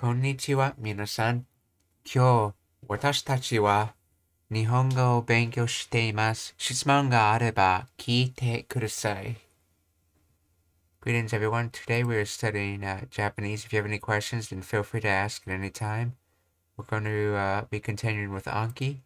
こんにちは、みなさん。今日、私たちは日本語を勉強しています。質問があれば聞いてください。Greetings everyone. Today we are studying uh, Japanese. If you have any questions, then feel free to ask at any time. We're going to uh, be continuing with Anki.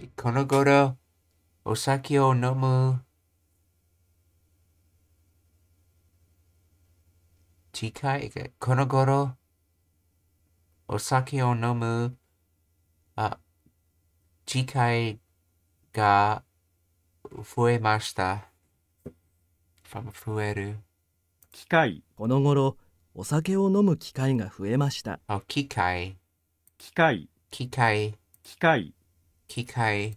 し、この頃、お酒を飲む機会が、この頃、お酒を飲むあ機会が増えました。増える。機械この頃、お酒を飲む機会が増えました。機会。機会。機会。機会。Kikai.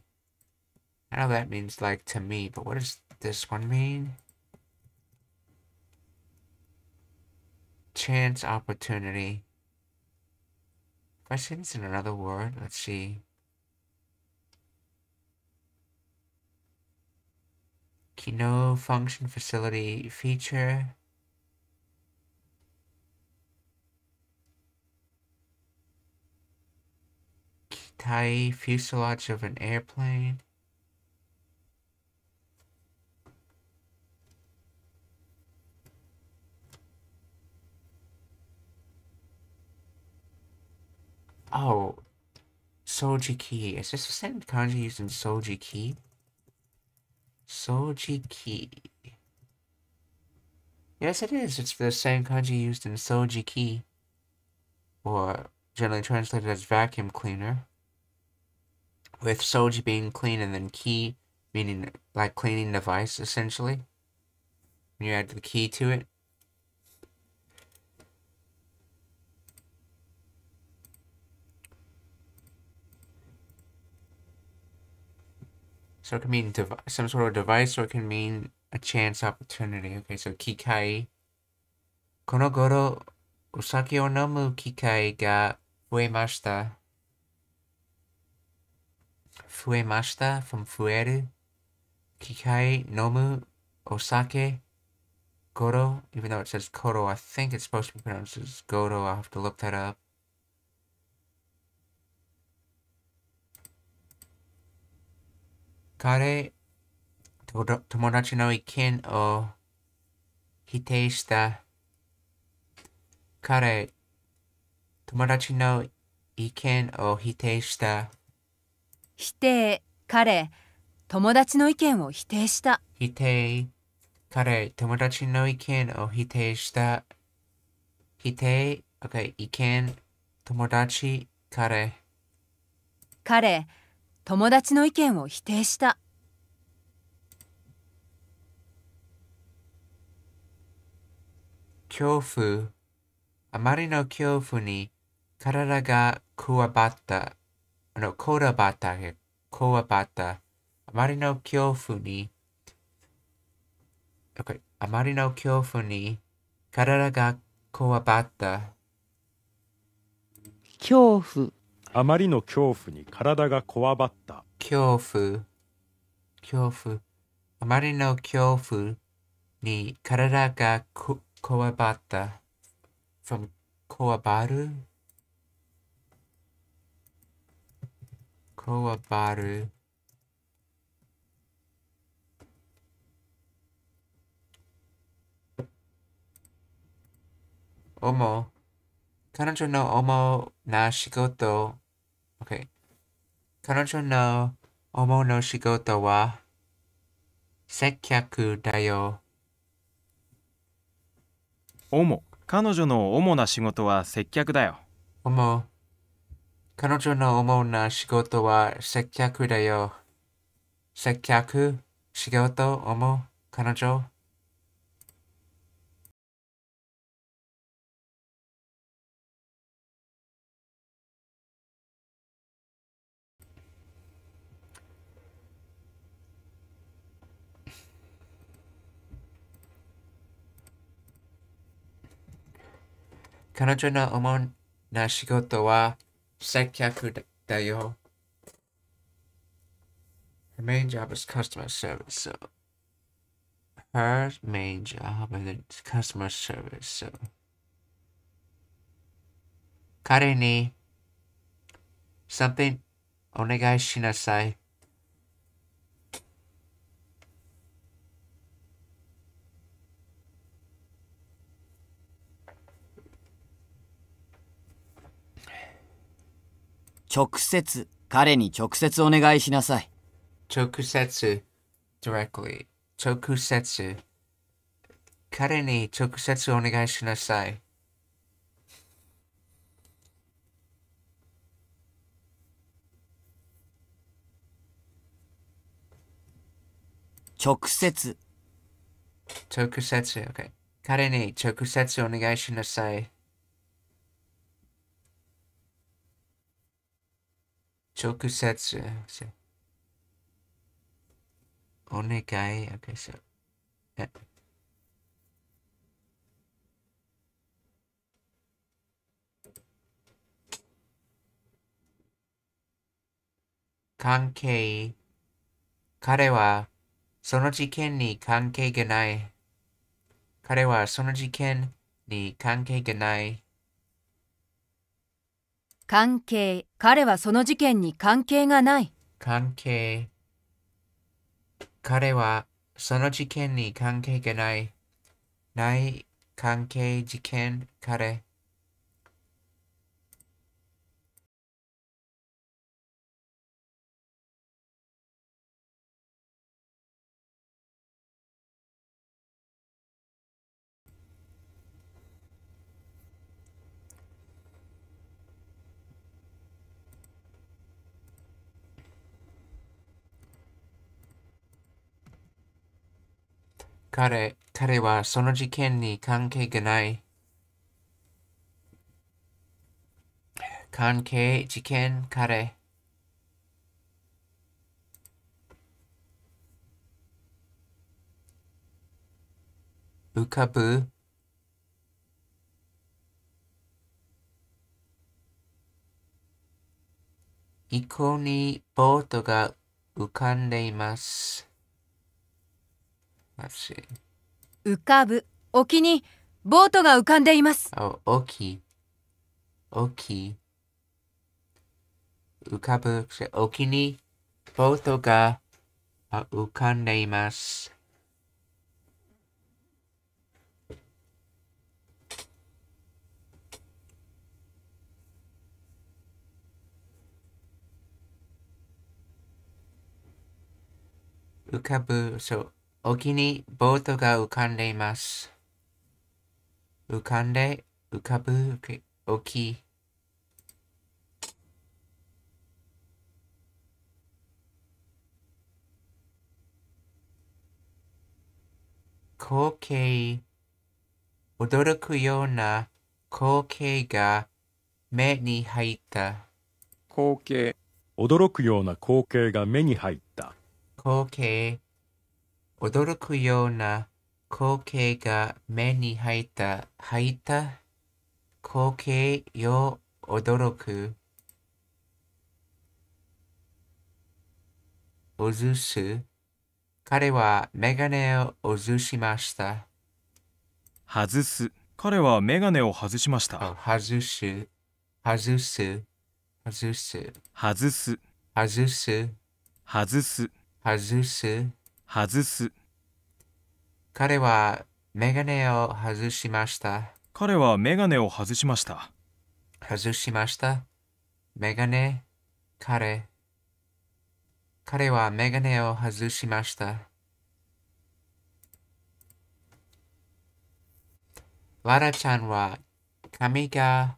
I know that means like to me, but what does this one mean? Chance opportunity. Questions in another word. Let's see. Kino function facility feature. Thai fuselage of an airplane. Oh, Soji Ki. Is this the same kanji used in Soji Ki? Soji Ki. Yes, it is. It's the same kanji used in Soji Ki, or generally translated as vacuum cleaner with Soji being clean and then key, meaning like cleaning device essentially. When you add the key to it. So it can mean some sort of device, or it can mean a chance opportunity. Okay, so kikai. Kono goro usaki o nomu kikai ga uemashita. Fuemashita from Fuero, Kikai Nomu Osake Goro, even though it says Koro, I think it's supposed to be pronounced as Goro. I'll have to look that up. Kare Tomodachi no Iken o Hiteishita. Kare Tomodachi no Iken o Hiteishita. 否定彼友達の意見を否定した否定彼友達の意見を否定した否定 OK 意見友達彼彼友達の意見を否定した恐怖あまりの恐怖に体がくわばったあの、コーラバター、コアバタあまりの恐怖に、あまりの恐怖に、体がこわばった。恐怖。あまりの恐怖に体がこわばった。恐怖。恐怖。あまりの恐怖に体がこわばった。from こわばる。코어바를어머彼女の어머나시고도오케이彼女の어머나시고도와接客だよおも彼女の主な仕事は接客だよ。おも彼女の主な仕事は接客だよ。接客、仕事、思う、彼女。彼女の主な仕事は set Yaku Dayo. Her main job is customer service, so her main job is customer service, so Kare ni something onegai shinasai. 直接、彼に直接お願いしなさい。直接、directly, 直接。彼に直接お願いしなさい。直接。直接、OK。彼に直接お願いしなさい。直接、お願い、あげさ。え関係、彼はその事件に関係がない。彼はその事件に関係がない。関係。彼はその事件に関係がない。関係。彼はその事件に関係がない。ない関係事件彼。彼、彼はその事件に関係がない。関係、事件、彼。浮かぶイコにボートが浮かんでいます。Let's see. 浮かぶ沖にボートが浮かんでいます。Oh, 沖。沖。浮かぶ沖にボートが浮かんでいます。浮かぶ、そう、沖にボートが浮かんでいます。浮かんで、浮かぶ、沖。光景、驚くような光景が目に入った。光景、驚くような光景が目に入った。光景、驚くような光景が目に入った、入った光景よ驚く。おずす。彼はメガネをおずしました。外す。彼はメガネを外しました。外す。外す。外す。外す。外す。外す。外す。外す外す。彼はメガネを外しました。彼はメガネを外しました。外しました。メガネ、彼。彼はメガネを外しました。わらちゃんは髪が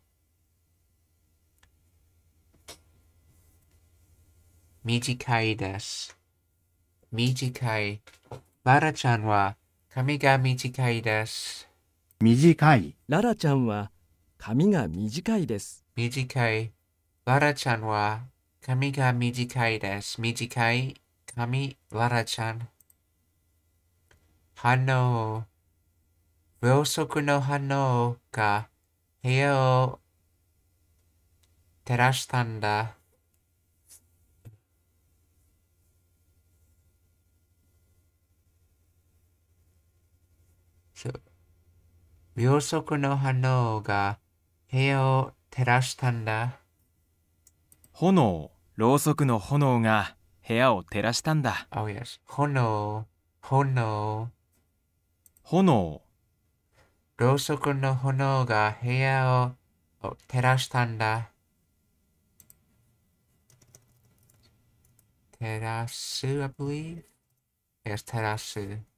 短いです。短い。ララちゃんは髪が短いです。短い。ララちゃんは髪が短いです。短い。ララちゃんは髪が短いです。短い。髪、ララちゃん。反応。秒速の反応が部屋を照らしたんだ。秒速の炎が部屋を照らしたんだ。炎、ろうそくの炎が部屋を照らしたんだ。Oh, yes. 炎、炎。炎。ろうそくの炎が部屋を照らしたんだ。照らす、I believe? Yes, 照らす。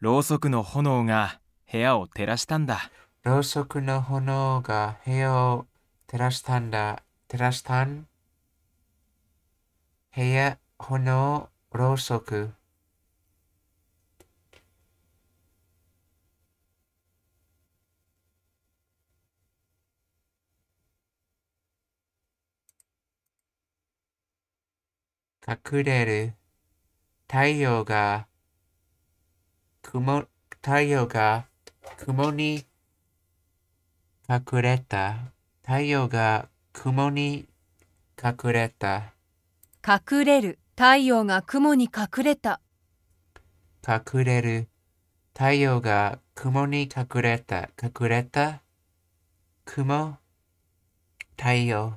ろうそくの炎が部屋を照らしたんだろうそくの炎が部屋を照らしたんだ照らしたん部屋炎ろうそく隠れる太陽が雲太陽が雲に隠れた。太陽が雲に隠れた。隠れる。太陽が雲に隠れた。隠れる。太陽が雲に隠れた。隠れた。雲。太陽。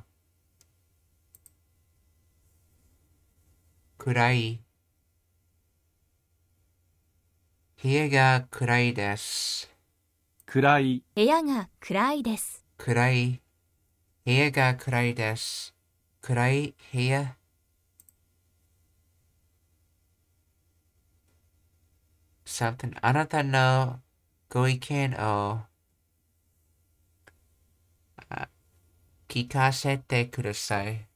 暗い。部屋が暗いです。暗い。部屋が暗いです。暗い。部屋が暗いです。暗い部屋。something あなたのご意見を聞かせてください。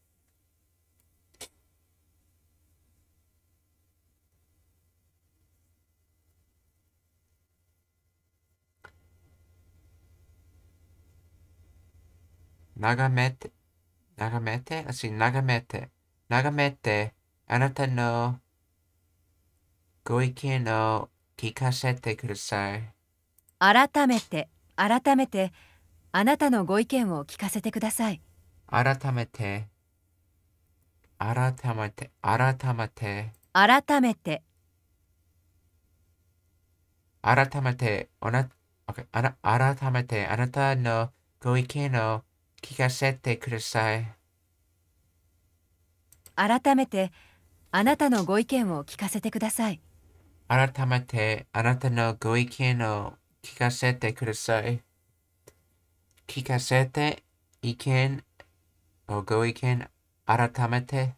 眺めて、眺めて、私、眺めて、眺めて、あなたのご意見を聞かせてください。改めて、改めて、あなたのご意見を聞かせてください。改めて、改めて、改めて、改めて、改めて、めて改めて、あなたのご意見を聞かせてください。改めて、あなたのご意見を聞かせてください。改めて、あなたのご意見を聞かせてください。聞かせて、意見をご意見、改めて。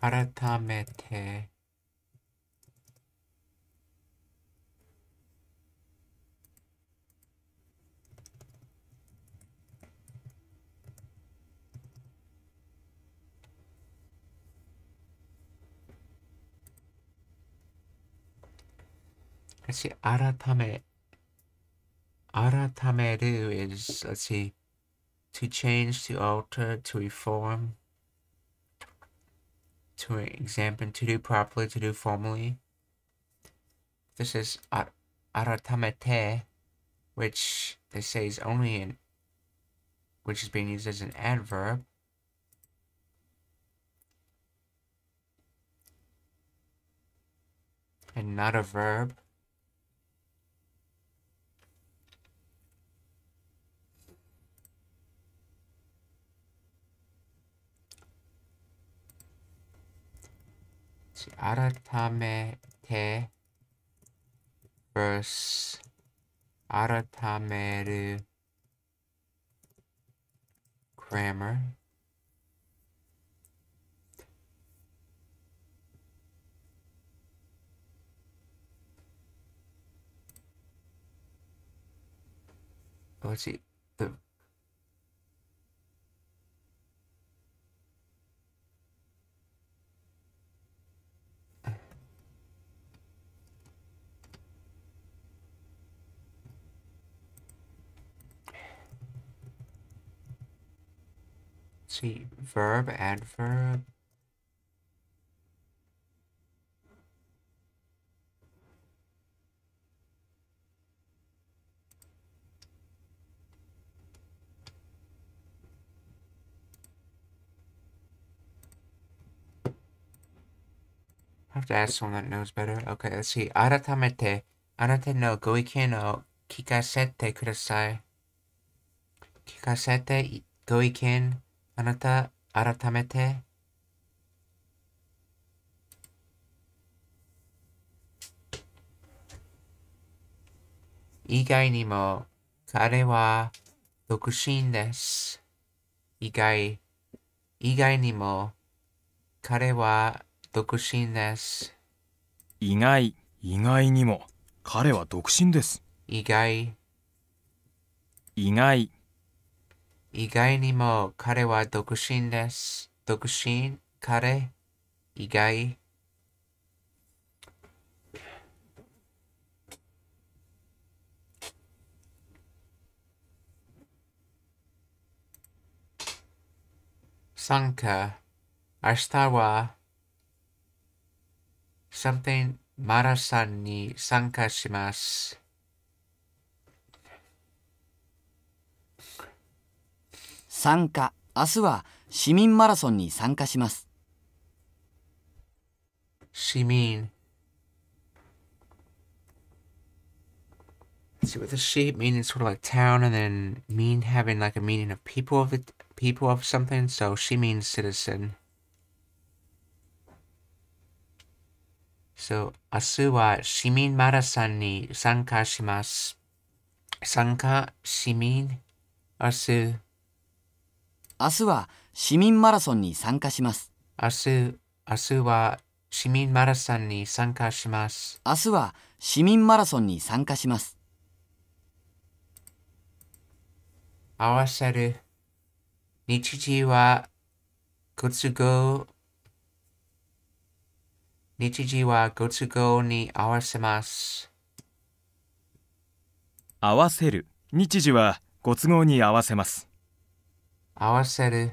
改めて。let's see, aratame. Aratameru is, let's see, to change, to alter, to reform, to examine, to do properly, to do formally. This is ar aratamete, which they say is only an, which is being used as an adverb. And not a verb. 改めて verse 改める grammar 뭐지 see, verb, adverb. I have to ask someone that knows better. Okay, let's see. Aratamete. Arate no goike no kikasete kudasai. Kikasete goiken あなた、改めて、以外にも、彼は独身です。意外、以外にも、彼は独身です。意外、意外にも、彼は独身です。意外、意外、意外にも彼は独身です。独身、彼、意外。参加、明日は、s o m e マラさんに参加します。参加明日は市民マラソンに参加します市民 see what the sheep meaning sort of like town and then mean having like a meaning of people of it people of something so she means citizen so asu wa shimin marasan ni sanka shimasu sanka shimin asu 明日は市民マラソンに参加します。明日、明日は市民マラソンに参加します。明日は市民マラソンに参加します。合わせる。日時はご都合。日時はご都合に合わせます。合わせる。日時はご都合に合わせます。合わせる。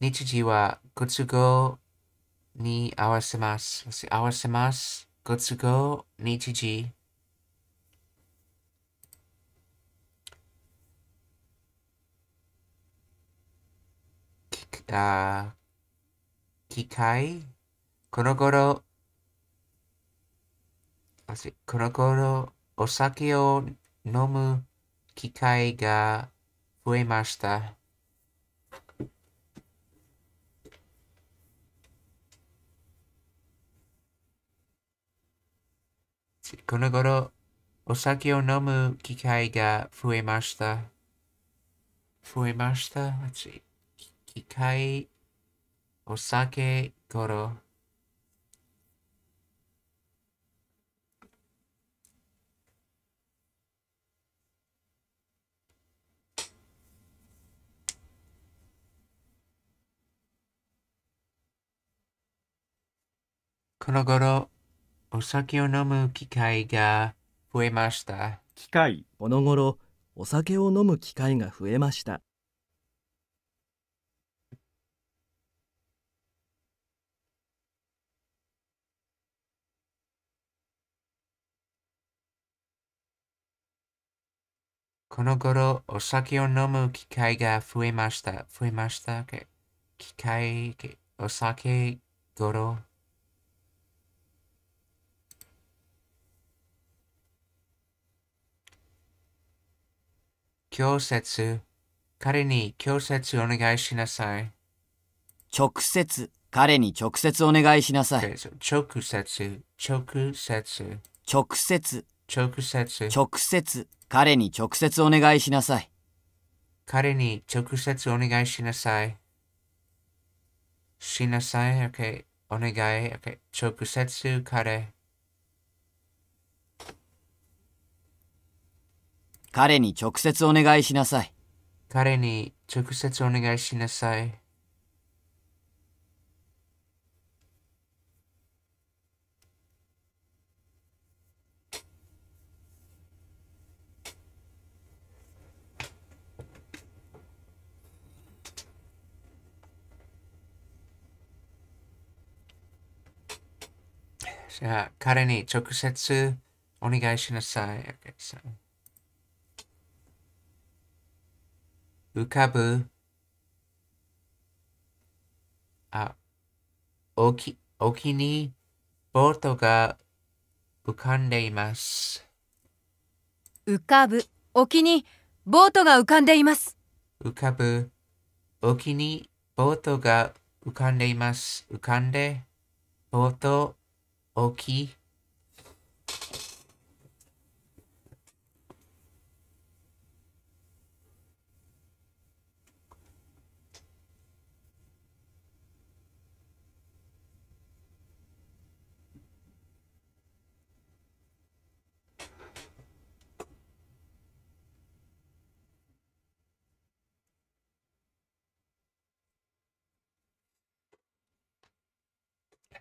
日時はご都合に合わせます。合わせます。ご都合、日時。あ機械この頃、この頃、お酒を飲む機会が増えました。この頃、お酒を飲む機会が増えました。増えました。機会、お酒頃。この頃、お酒を飲む機会が増えました。機会。この頃、お酒を飲む機会が増えました。この頃、お酒を飲む機会が増えました。増えました。機会、お酒、頃。教説。彼に教説お願いしなさい。直接。彼に直接お願いしなさい。直接。直接。直接。直接。直接。彼に直接お願いしなさい。彼に直接お願いしなさい。しなさい。o k お願い。OK 直接彼。彼に直接お願いしなさい。彼に直接お願いしなさい。じゃあ、彼に直接お願いしなさい。Okay, so. 浮かぶ、あ、おきにボートが浮かんでいます。浮かぶ、きにボートが浮かんでいます。浮かぶ、おきにボートが浮かんでいます。浮かんで、ボート、おき。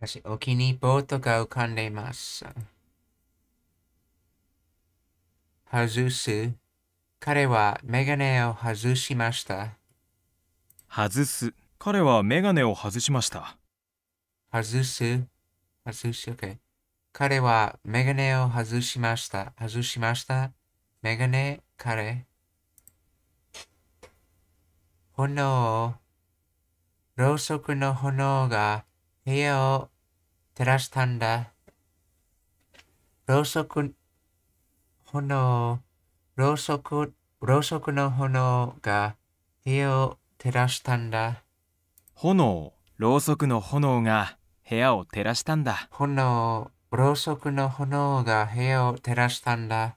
私、お気に棒とか浮かんでいます。外す。彼はメガネを外しました。外す。彼はメガネを外しました。外す。外す。OK。彼はメガネを外しました。外しました。メガネ、彼。炎、ろうそくの炎が部屋を照らしたんだ。ろうそく、炎、ろうそく、ろうそくの炎が部屋を照らしたんだ。炎、ろうそくの炎が部屋を照らしたんだ。炎、ろうそくの炎が部屋を照らしたんだ。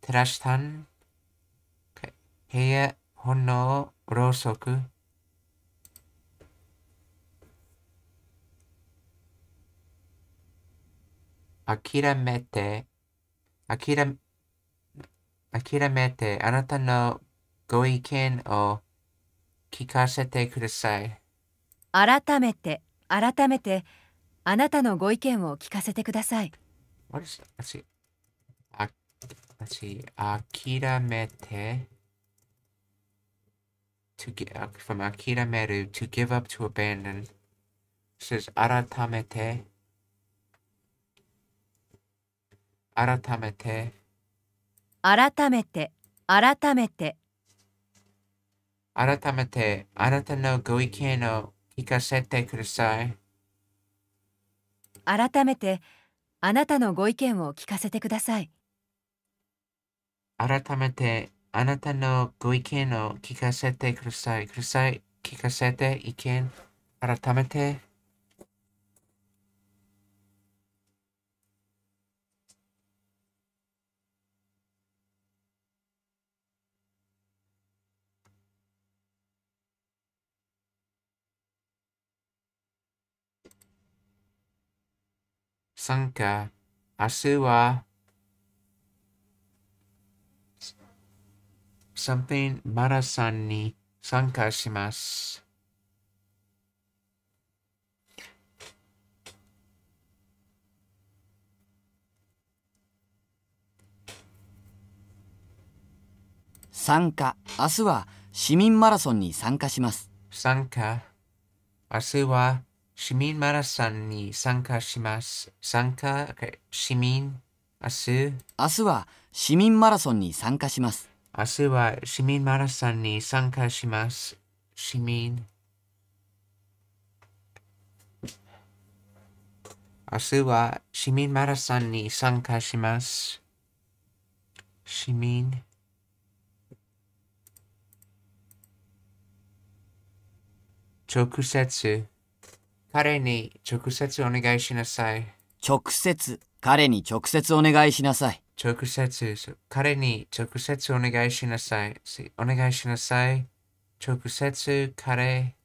照らしたん。部屋、炎、ろうそく。諦めて、諦めて、あなたのご意見を聞かせてください。改めて、改めて、あなたのご意見を聞かせてください。What is that? あ、私、諦めて、to get, from 諦める、to give up, to abandon. says 改めて、改めて改めて改めて改めてあなたのご意見を聞かせてください改めてあなたのご意見を聞かせてください改めてあなたのご意見を聞かせてくださいください聞かせて意見改めて参加、明日は、s o m e t h i マラソンに参加します。参加、明日は市民マラソンに参加します。参加、明日は、市民マラソンに参加します。参加、市民、明日明日は市民マラソンに参加します。明日は市民マラソンに参加します。市民。明日は市民マラソンに参加します。市民。直接。彼に直接お願いしなさい。直接、彼に直接お願いしなさい。直接、彼に直接お願いしなさい。お願いしなさい。直接、彼。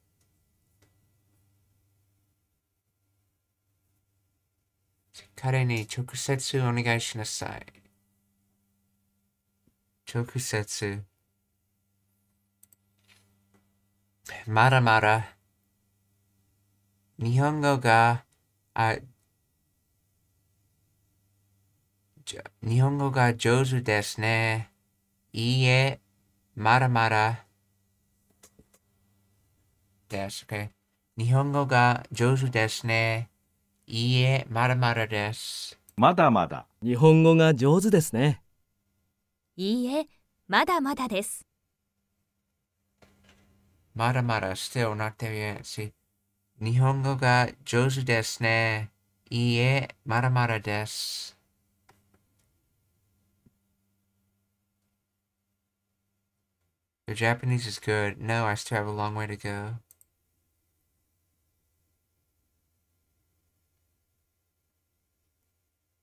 彼に直接お願いしなさい。直接。まだまだ。日本語が、あ、日本語が上手ですね。いいえ、まだまだです。Okay? 日本語が上手ですね。いいえ、まだまだです。まだまだ。日本語が上手ですね。いいえ、まだまだです。まだまだ still not there yet. See? 日本語が上手ですね。いいえ、まだまだです。The Japanese is good. No, I still have a long way to go.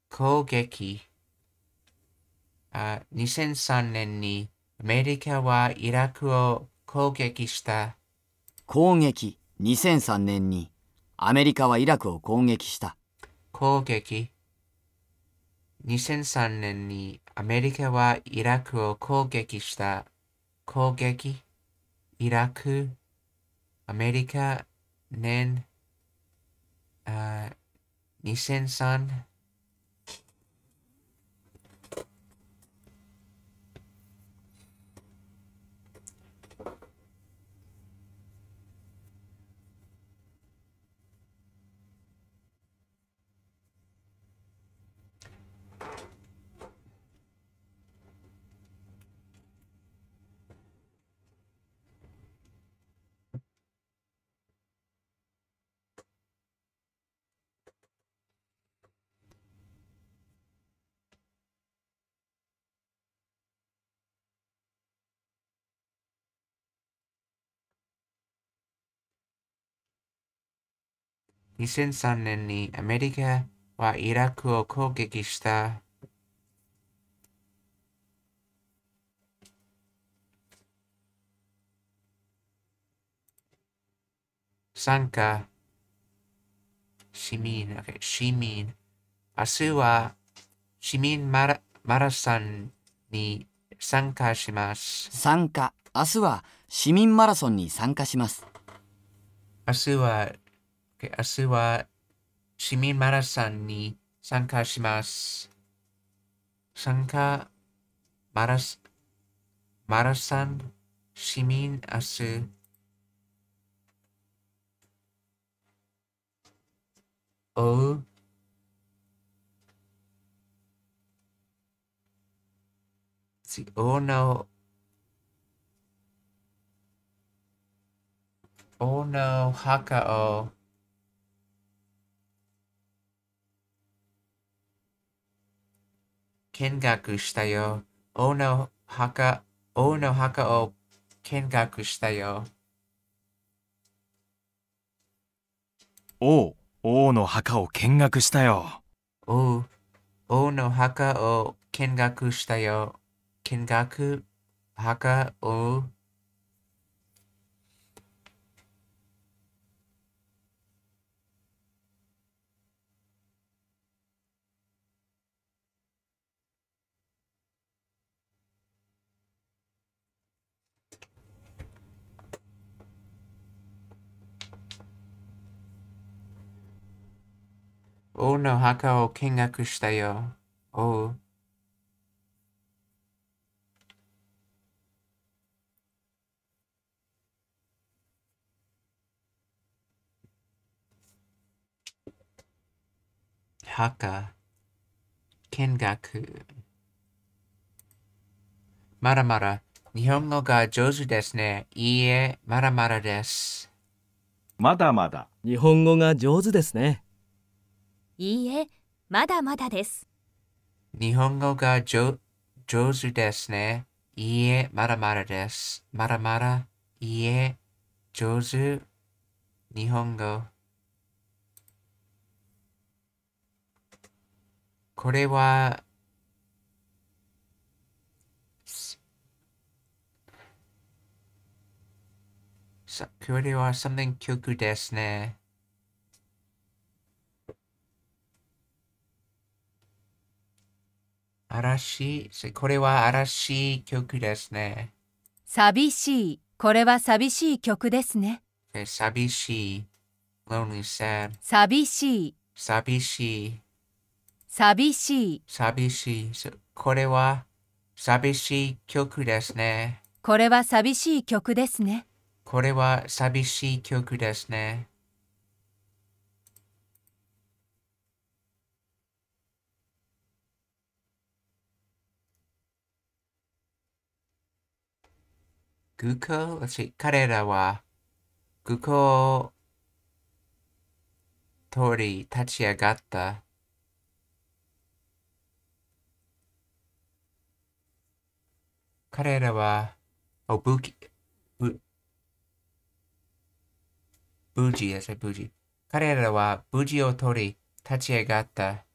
Kogeki. Uh, 2003年にアメリカはイラクを攻撃した。攻撃2003年にアメリカはイラクを攻撃した。攻撃2003年にアメリカはイラクを攻撃した。攻撃イラクアメリカ年あ2003 2003年にアメリカはイラクを攻撃した。参加、市民、市民、明日は市民マラマラソンに参加します。参加、明日は市民マラソンに参加します。明日は明日は市民マラソンに参加します。参加マラスマラソン市民明日を地方のオーナー墓を見学したよ。王の墓、王の墓を見学したよ。王、王の墓を見学したよ。王、王の墓を見学したよ。見学、墓を王の墓を見学したよ。王。墓。見学。まだまだ。日本語が上手ですね。いいえ、まだまだです。まだまだ。日本語が上手ですね。いいえ、まだまだです。日本語が上手ですね。いいえ、まだまだです。まだまだ、いいえ、上手。日本語。これは、これは something 曲ですね。嵐、これは嵐曲ですね。寂しい、これは寂しい曲ですね。寂しい、lonely, sad. 寂しい、寂しい、寂しい、寂しい、これは寂しい曲ですね。これは寂しい曲ですね。これは寂しい曲ですね。空港、私、彼らは空港通り立ち上がった。彼らは、お、武器、ぶ、無事です、無事。彼らは無事を取り、立ち上がった。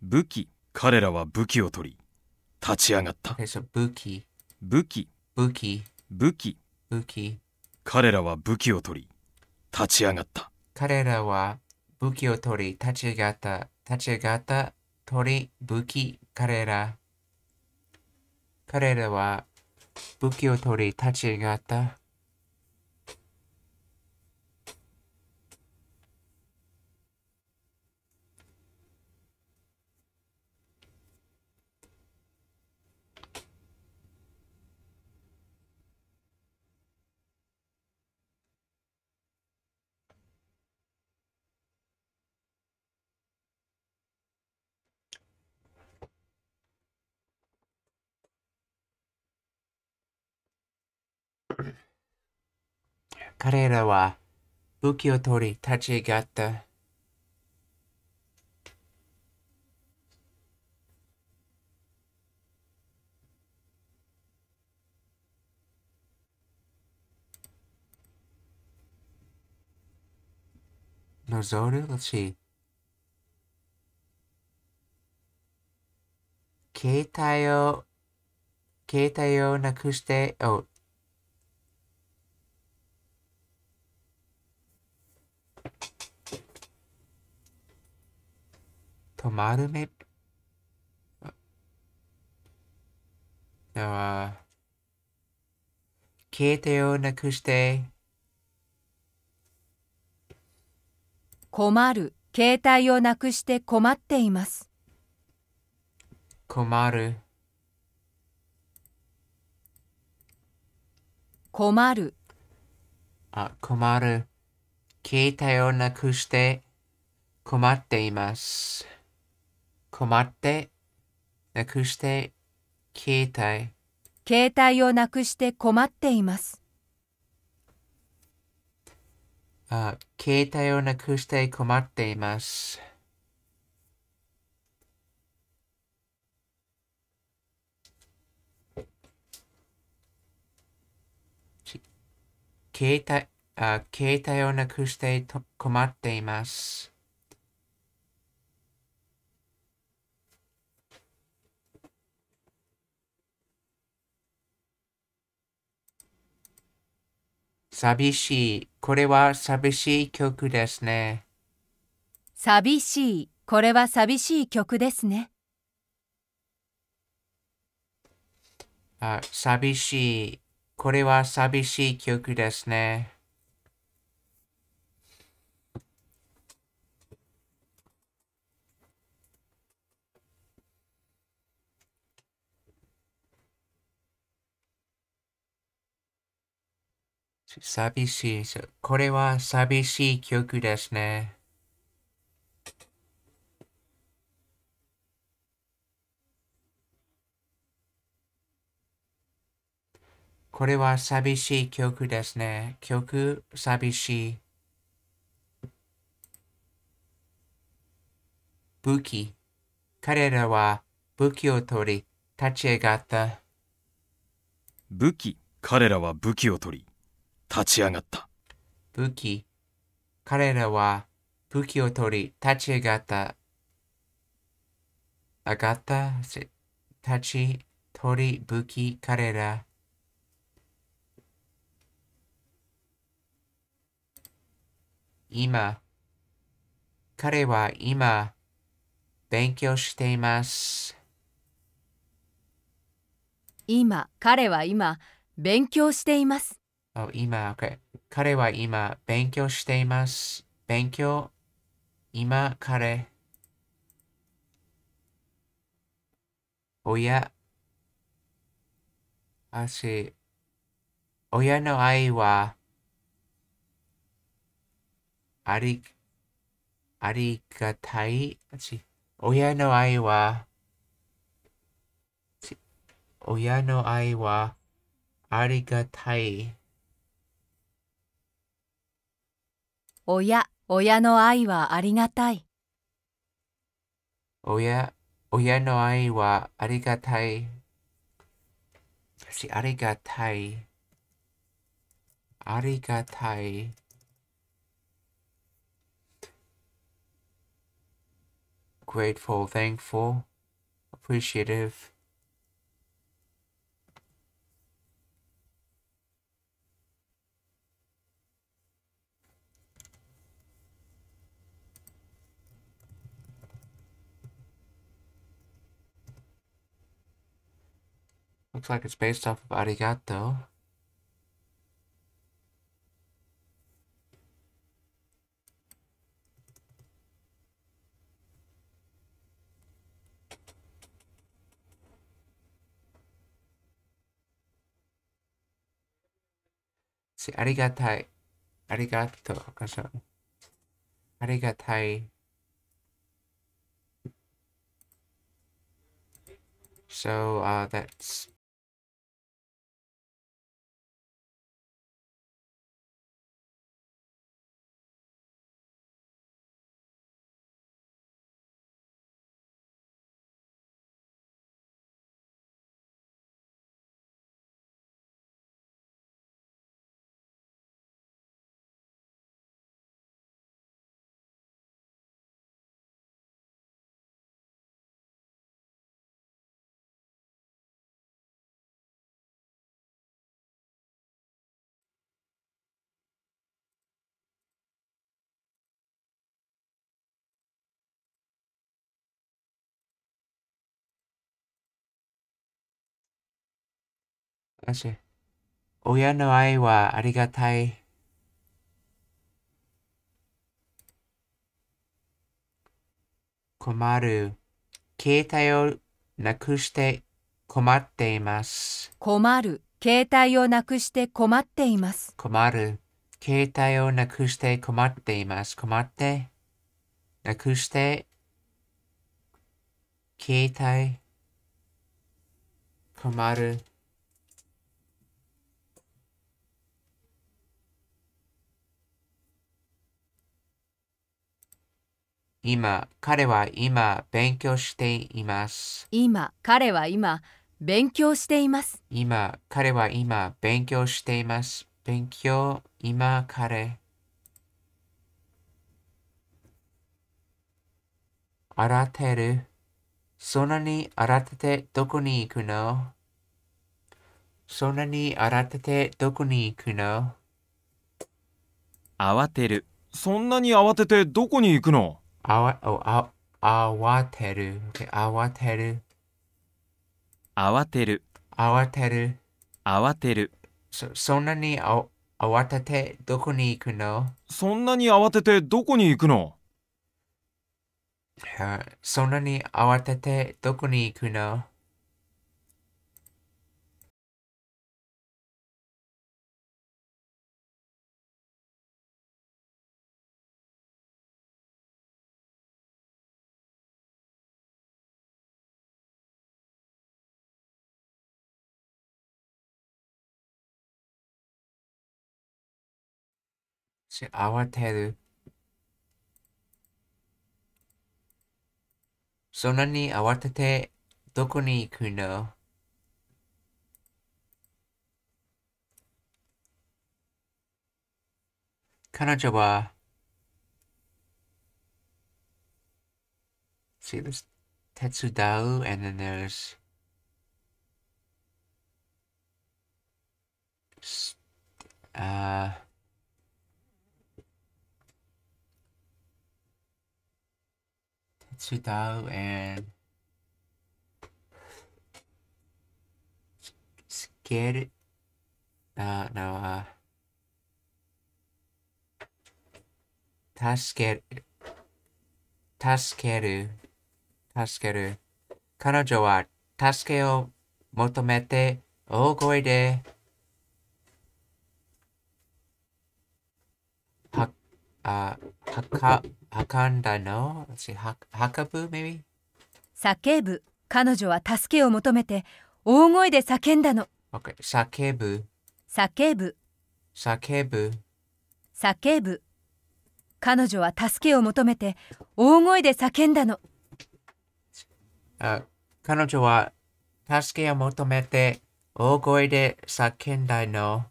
武器、彼らは武器を取り、立ち上がった。武器。武器。武器武器武器彼らは武器を取り立ち上がった彼らは武器を取り立ち上がった立ち上がった取り武器彼ら彼らは武器を取り立ち上がった彼らは武器を取り立ち上がった。覗るし、携帯を、携帯をなくして、お、더마め。에와携帯をなくして困る携帯をなくして困っています困る困るあ困る携帯をなくして困っています。困って、なくして、携帯。携帯をなくして困っています。あ、携帯をなくして困っています。携帯、あ、携帯をなくして困っています。寂しい。これは寂しい曲ですね。寂しい。これは寂しい曲ですね。あ、寂しい。これは寂しい曲ですね。寂しい。これは寂しい曲ですね。これは寂しい曲ですね。曲、寂しい。武器。彼らは武器を取り、立ち上がった。武器。彼らは武器を取り、立ち上がった。武器。彼らは武器を取り立ち上がった。上がった。立ち取り武器彼ら。今。彼は今、勉強しています。今、彼は今、勉強しています。Oh, 今、o k 彼は今、勉強しています。勉強、今、彼。親、あし、親の愛は、あり、ありがたい。親の愛は、親の愛は、ありがたい。親、親の愛はありがたい。親、親の愛はありがたい。ありがたい。ありがたい。grateful, thankful, appreciative. Looks like it's based off of Arigato. See, arigatai, arigato, or something. Arigatai. So, uh, that's 感謝。親の愛はありがたい。困る。携帯をなくして困っています。困る。携帯をなくして困っています。困る。携帯をなくして困っています。困って。なくして。携帯。困る。今、彼は今、勉強しています。今、彼は今、勉強しています。今、彼は今、勉強しています。勉強、今、彼。洗ってる。そんなに洗っててどこに行くのそんなに洗っててどこに行くの慌てるそんなに慌ててどこに行くのあわ、お、あ、わてる。あわてる。あわてる。わてる。わてる。そ、そんなにあわててどこに行くのそんなに慌ててどこに行くのそんなに慌ててどこに行くの 혹시 아와테르そんなに慌ててどこに行くの彼女は See this and then there's uh たう and s c a なは助ける助ける助ける彼女は助けを求めて大声で吐かあかんだ n d a no? l e t maybe? 叫ぶ。彼女は助けを求めて、大声で叫んだの。Okay, 叫ぶ。叫ぶ。叫ぶ。叫ぶ。彼女は助けを求めて、大声で叫んだの。Uh, 彼女は助けを求めて、大声で叫んだの。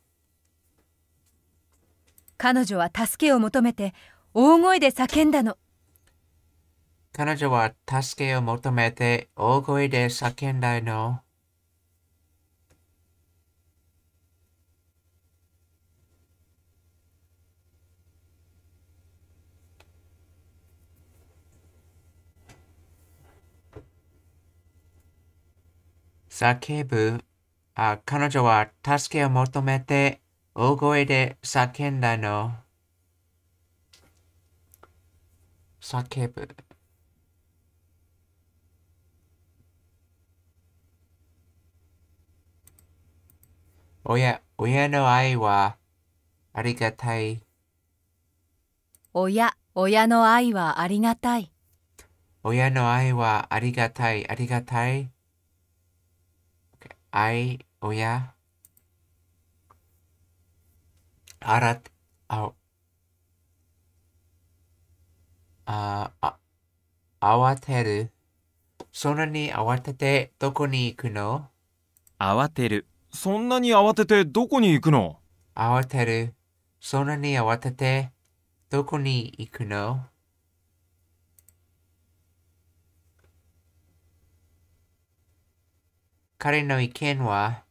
彼女は助けを求めて大声で叫んだの。彼女は助けを求めて大声で叫んだの。叫ぶあ彼女は助けを求めて大声で叫んだの。叫ぶ親、親の愛はありがたい。親、親の愛はありがたい。親の愛はありがたい、ありがたい。愛、親。あら、あ、ああ慌てる。そんなに慌ててどこに行くの慌てる。そんなに慌ててどこに行くの慌てる。そんなに慌ててどこに行くの彼の意見は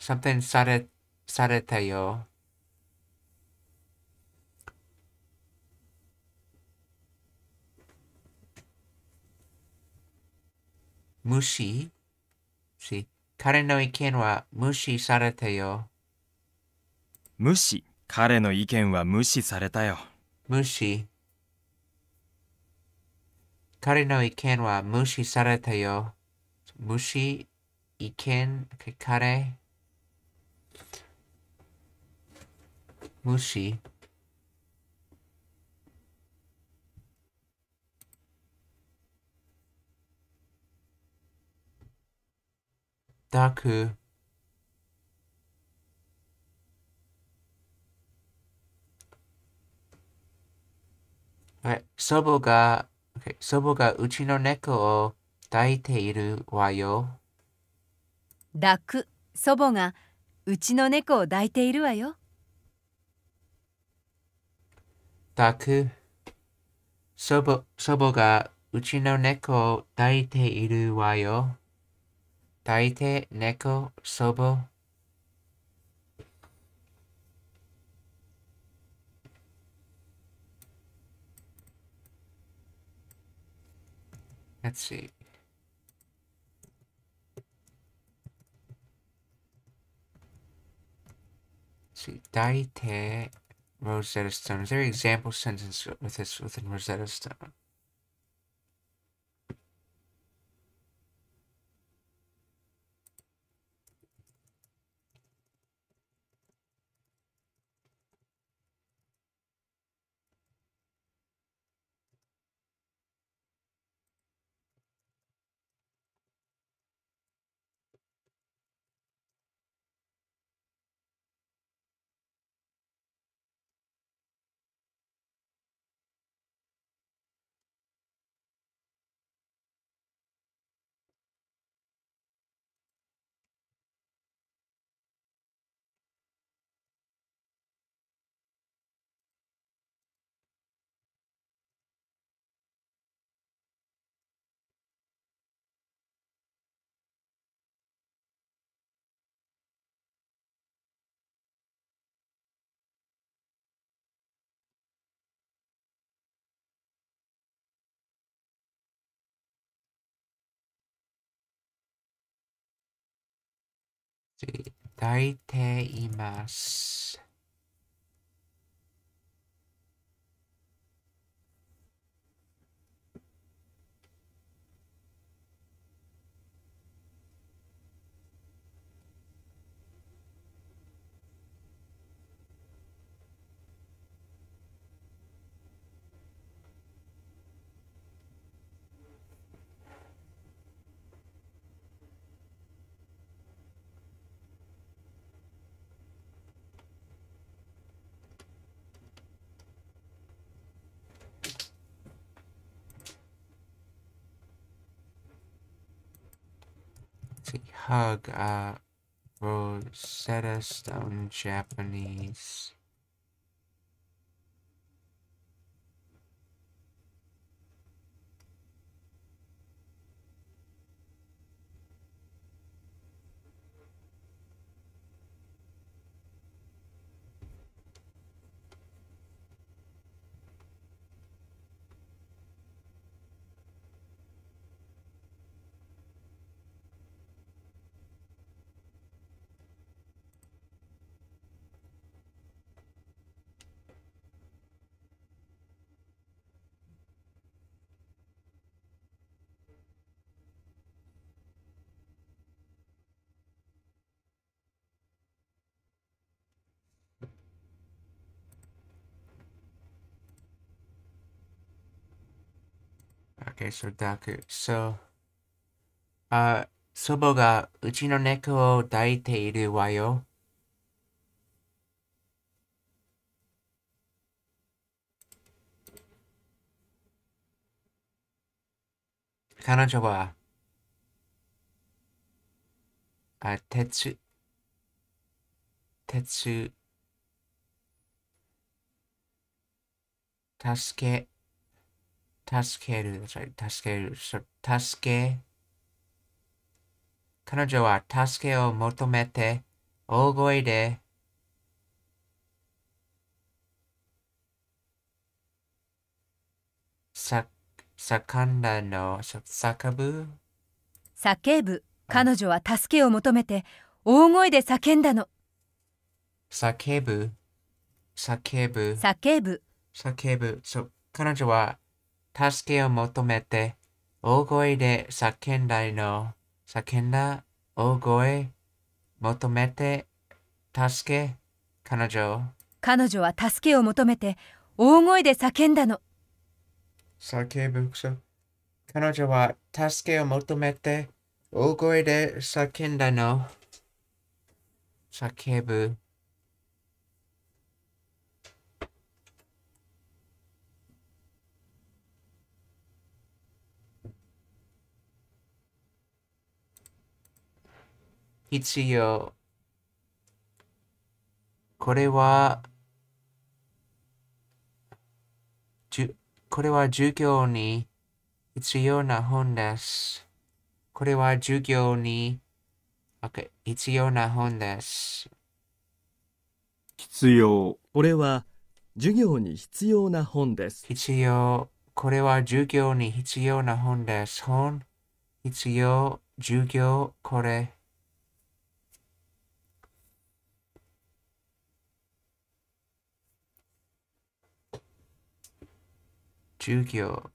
something されされたよ。無視し、彼の意見は無視されたよ。無視。彼の意見は無視されたよ。無視。彼の意見は無視されたよ。無視、意見、彼。無視。だく n 祖母が、祖母がうちの猫を抱いているわよ。抱く祖母がうちの猫を抱いているわよ。抱く祖母祖母がうちの猫を抱いているわよ。Taite Neko Sobo Let's see. Let's see, Daite Rosetta Stone. Is there an example sentence with this within Rosetta Stone? していただいています。hug, uh, Rosetta Stone in Japanese. Okay, so Daku. So, uh, 祖母がうちの猫を抱いているわよ。彼女は、あ、鉄、鉄、助け助ける、助ける、助け。彼女は助けを求めて、大声で、さ、叫んだの、叫ぶ叫ぶ。彼女は助けを求めて、大声で叫んだの。叫ぶ。叫ぶ。叫ぶ。叫ぶ。そ彼女は助けを求めて、大声で叫んだの、叫んだ大声、求めて、助け、彼女。彼女は助けを求めて、大声で叫んだの。叫ぶそ彼女は助けを求めて、大声で叫んだの。叫ぶ。必要。これは、じ、これは授業に必要な本です。これは授業に、okay、必要な本です。必要。これは授業に必要な本です。必要。これは授業に必要な本です。本、必要、授業、これ。授業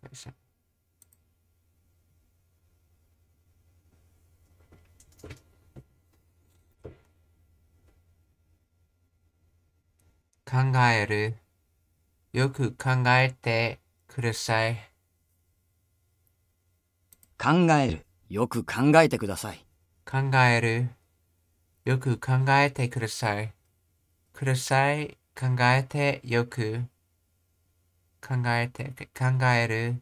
考える。よく考えてください。考える。よく考えてください。考える。よく考えてください。ください。考えてよく。考えて、考える。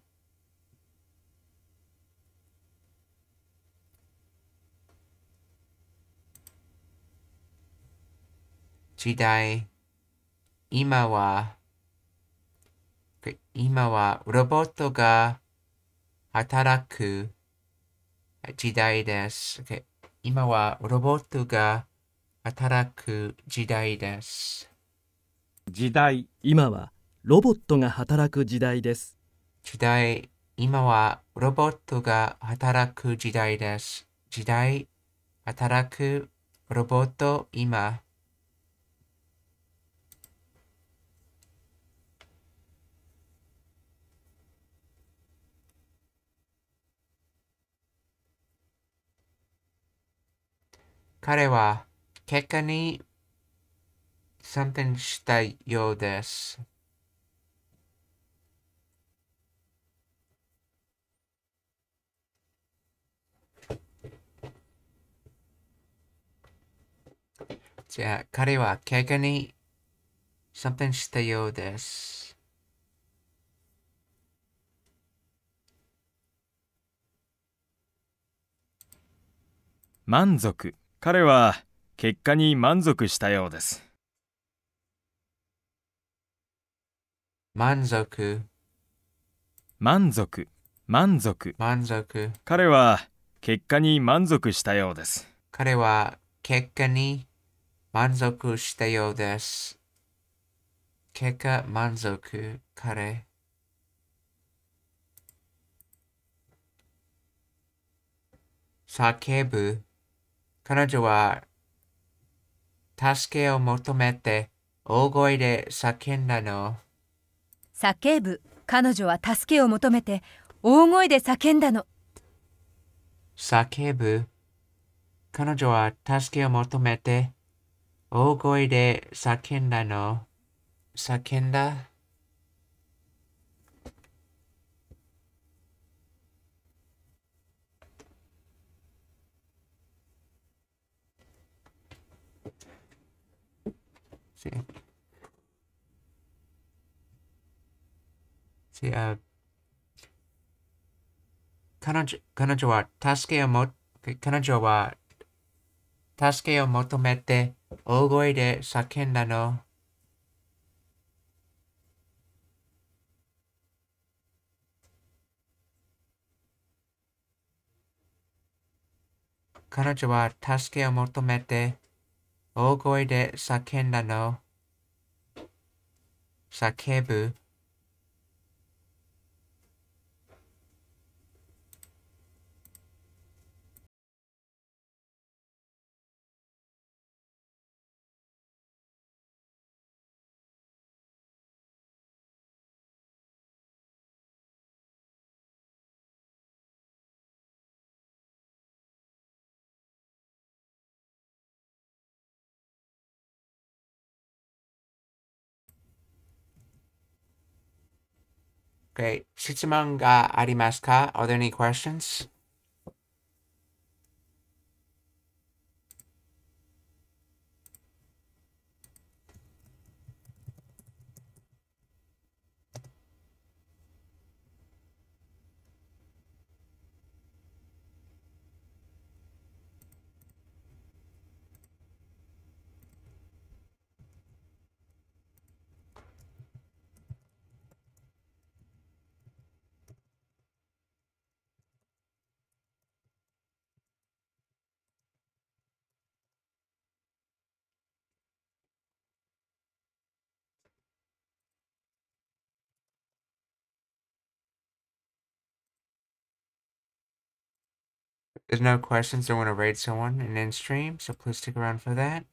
時代、今は、今はロボットが働く時代です。今はロボットが働く時代です。時代、今はロボットが働く時代です。時代、今はロボットが働く時代です。時代、働くロボット、今。彼は結果に参戦したようです。じゃあ、彼は怪我に something したようです。満足。彼は結果に満足したようです。満足。満足。満足。満足。彼は結果に満足したようです。彼は結果に満足したようです。結果満足、彼。叫ぶ。彼女は助けを求めて大声で叫んだの。叫ぶ。彼女は助けを求めて大声で叫んだの。叫ぶ。彼女は助けを求めて大声で叫んだの。叫んだ。彼女彼女は助けをも彼女は助けを求めて大声で叫んだの。彼女は助けを求めて大声で叫んだの。叫ぶ。Okay, Chichimanga uh, arimasu ka? Are there any questions? There's no questions. Don't want to raid someone and then stream, so please stick around for that.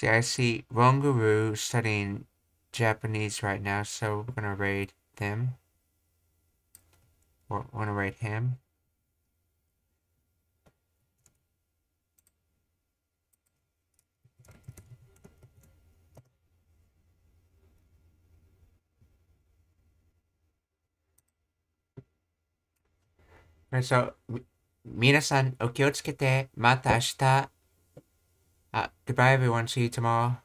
See, I see Rongaru studying Japanese right now, so we're gonna raid them. Or going to raid him. Alright, so, minasan, uh, goodbye everyone, see you tomorrow.